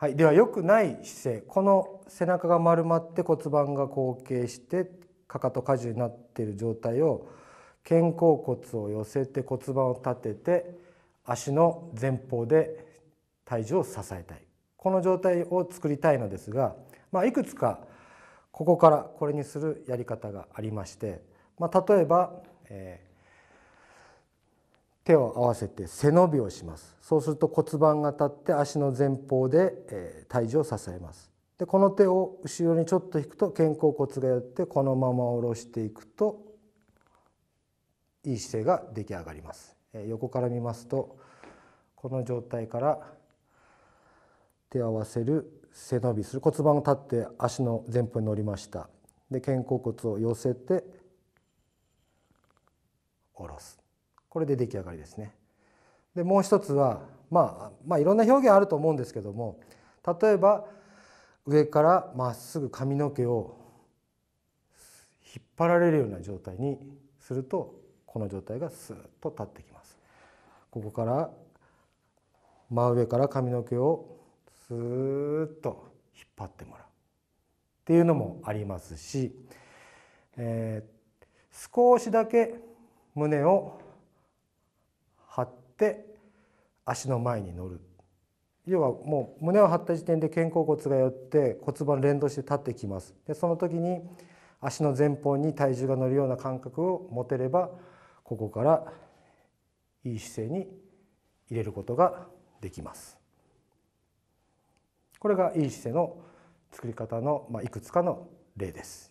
はい、では良くない姿勢この背中が丸まって骨盤が後傾してかかと荷重になっている状態を肩甲骨を寄せて骨盤を立てて足の前方で体重を支えたいこの状態を作りたいのですが、まあ、いくつかここからこれにするやり方がありまして、まあ、例えば、え手を合わせて背伸びをしますそうすると骨盤が立って足の前方で、え体重を支えますでこの手を後ろにちょっと引くと肩甲骨が寄ってこのまま下ろしていくといい姿勢が出来上がります、え横から見ますとこの状態から手を合わせる背伸びする骨盤が立って足の前方に乗りましたで肩甲骨を寄せて下ろすこれで出来上がりですね。でもう一つは、まあ、まあいろんな表現あると思うんですけども例えば上からまっすぐ髪の毛を引っ張られるような状態にするとこの状態がスーッと立ってきます。ここから真上から髪の毛をスーッと引っ張ってもらうっていうのもありますし、えー、少しだけ胸を張って足の前に乗る要はもう胸を張った時点で肩甲骨が寄って骨盤連動して立ってきますでその時に足の前方に体重が乗るような感覚を持てればここからいい姿勢に入れることができますこれがいい姿勢の作り方の、まあ、いくつかの例です